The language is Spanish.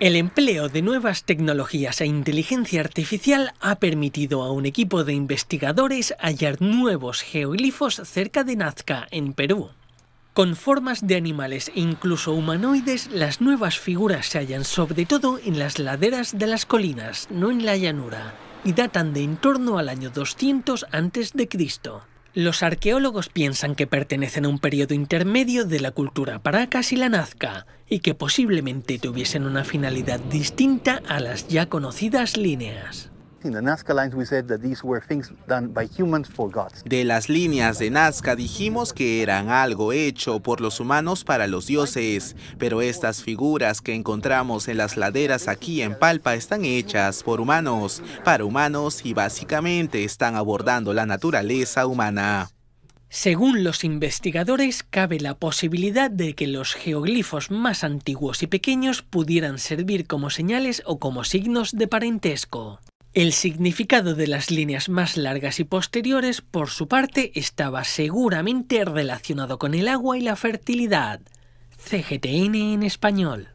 El empleo de nuevas tecnologías e inteligencia artificial ha permitido a un equipo de investigadores hallar nuevos geoglifos cerca de Nazca, en Perú. Con formas de animales e incluso humanoides, las nuevas figuras se hallan sobre todo en las laderas de las colinas, no en la llanura, y datan de en torno al año 200 a.C. Los arqueólogos piensan que pertenecen a un periodo intermedio de la cultura paracas y la nazca, y que posiblemente tuviesen una finalidad distinta a las ya conocidas líneas. De las líneas de Nazca dijimos que eran algo hecho por los humanos para los dioses, pero estas figuras que encontramos en las laderas aquí en Palpa están hechas por humanos, para humanos y básicamente están abordando la naturaleza humana. Según los investigadores, cabe la posibilidad de que los geoglifos más antiguos y pequeños pudieran servir como señales o como signos de parentesco. El significado de las líneas más largas y posteriores, por su parte, estaba seguramente relacionado con el agua y la fertilidad. CGTN en español.